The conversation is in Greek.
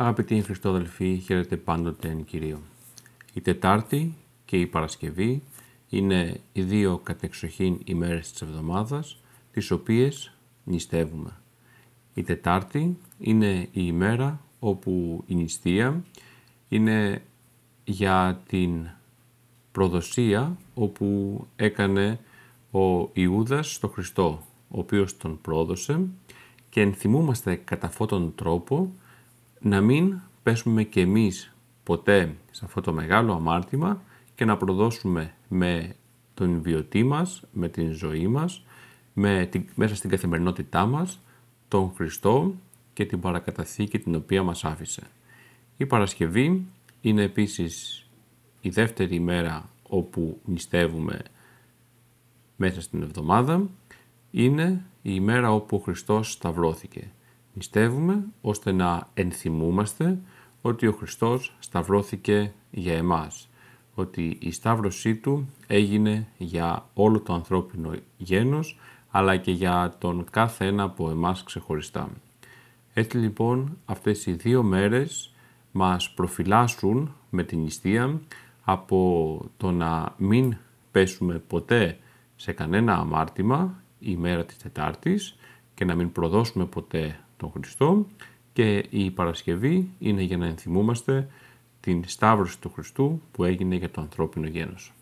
Αγαπητοί Χριστόδελφοι, χαίρετε πάντοτε εν Κυρίω. Η Τετάρτη και η Παρασκευή είναι οι δύο κατεξοχήν ημέρες της εβδομάδας, τις οποίες νηστεύουμε. Η Τετάρτη είναι η ημέρα όπου η νηστεία είναι για την προδοσία όπου έκανε ο Ιούδας στο Χριστό, ο οποίος τον πρόδωσε και ενθυμούμαστε κατά αυτόν τον τρόπο να μην πέσουμε και εμείς ποτέ σε αυτό το μεγάλο αμάρτημα και να προδώσουμε με τον βιωτή μας, με την ζωή μας, με την, μέσα στην καθημερινότητά μας, τον Χριστό και την παρακαταθήκη την οποία μας άφησε. Η Παρασκευή είναι επίσης η δεύτερη ημέρα όπου νηστεύουμε μέσα στην εβδομάδα. Είναι η μέρα όπου ο Χριστός σταυρώθηκε. Πιστεύουμε ώστε να ενθυμούμαστε ότι ο Χριστός σταυρώθηκε για εμάς, ότι η σταύρωσή Του έγινε για όλο το ανθρώπινο γένος, αλλά και για τον κάθε ένα από εμάς ξεχωριστά. Έτσι λοιπόν αυτές οι δύο μέρες μας προφυλάσσουν με την νηστεία από το να μην πέσουμε ποτέ σε κανένα αμάρτημα η μέρα της Τετάρτης και να μην προδώσουμε ποτέ τον και η Παρασκευή είναι για να ενθυμούμαστε την Σταύρωση του Χριστού που έγινε για το ανθρώπινο γένος.